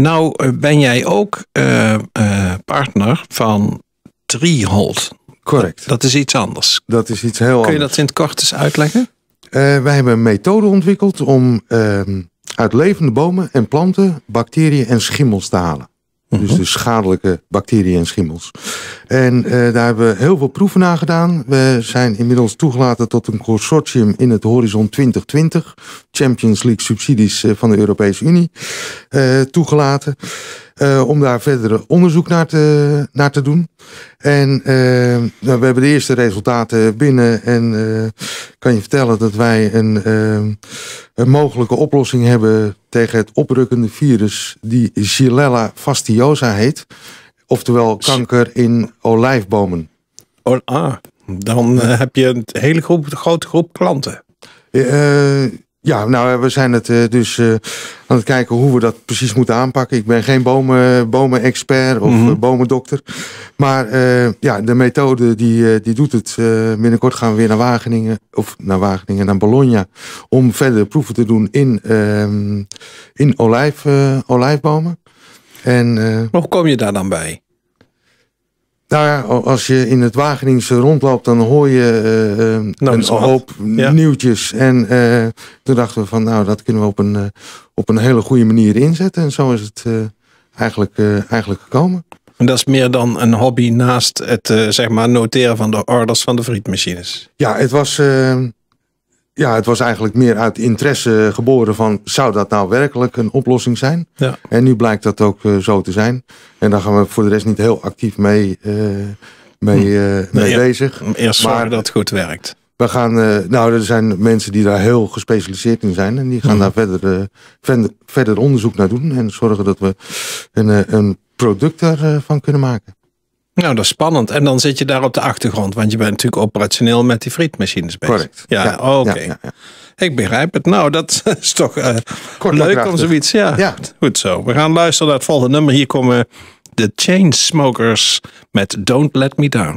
Nou eh, ben jij ook eh, eh, partner van Treehold. Correct. Dat is iets anders. Dat is iets heel anders. Kun je dat in het kort eens uitleggen? wij hebben een methode ontwikkeld om ehm, uit levende bomen en planten bacteriën en schimmels te halen. Dus mhm. de schadelijke bacteriën en schimmels. En eh, daar hebben we heel veel proeven naar gedaan. We zijn inmiddels toegelaten tot een consortium in het Horizon 2020. Champions League subsidies eh, van de Europese Unie. Eh, toegelaten. Eh, om daar verdere onderzoek naar te, naar te doen. En eh, nou, we hebben de eerste resultaten binnen. En uh, kan je vertellen dat wij een, een, mogelijke oplossing hebben tegen het oprukkende virus die Gilella fastiosa heet. Oftewel kanker in olijfbomen. Oh, ah, dan heb je een hele grote groep klanten. Ja, nou, eh, we zijn het eh, dus eh, aan het kijken hoe we dat precies moeten aanpakken. Ik ben geen bomen, expert of mm -hmm. bomendokter. Maar ja, de methode die, die doet het. binnenkort gaan we weer naar Wageningen, of naar Wageningen, naar Bologna. Om verder proeven te doen in, ehm, in olijf, olijfbomen. En, maar hoe kom je daar dan bij? Nou ja, als je in het Wageningse rondloopt, dan hoor je eh, eh, een hoop ja. nieuwtjes. En eh, toen dachten we van, nou, dat kunnen we op een, op een hele goede manier inzetten. En zo is het eigenlijk, eigenlijk gekomen. En dat is meer dan een hobby naast het zeg maar noteren van de orders van de frietmachines. Ja, het was, ja, het was eigenlijk meer uit interesse geboren van zou dat nou werkelijk een oplossing zijn? Ja. En nu blijkt dat ook eh, zo te zijn. En daar gaan we voor de rest niet heel actief mee, eh, mee, hm. eh, mee bezig. Eerst maar dat goed werkt. We gaan, nou, er zijn mensen die daar heel gespecialiseerd in zijn. En die gaan hm. daar verder, verder, onderzoek naar doen. En zorgen dat we een, een product ervan kunnen maken. Nou, dat is spannend. En dan zit je daar op de achtergrond, want je bent natuurlijk operationeel met die frietmachines bezig. Correct. Ja, oké. Ik begrijp het. Nou, dat is toch eh, leuk om zoiets. Ja, goed zo. We gaan luisteren naar het volgende nummer. Hier komen de Chainsmokers met Don't Let Me Down.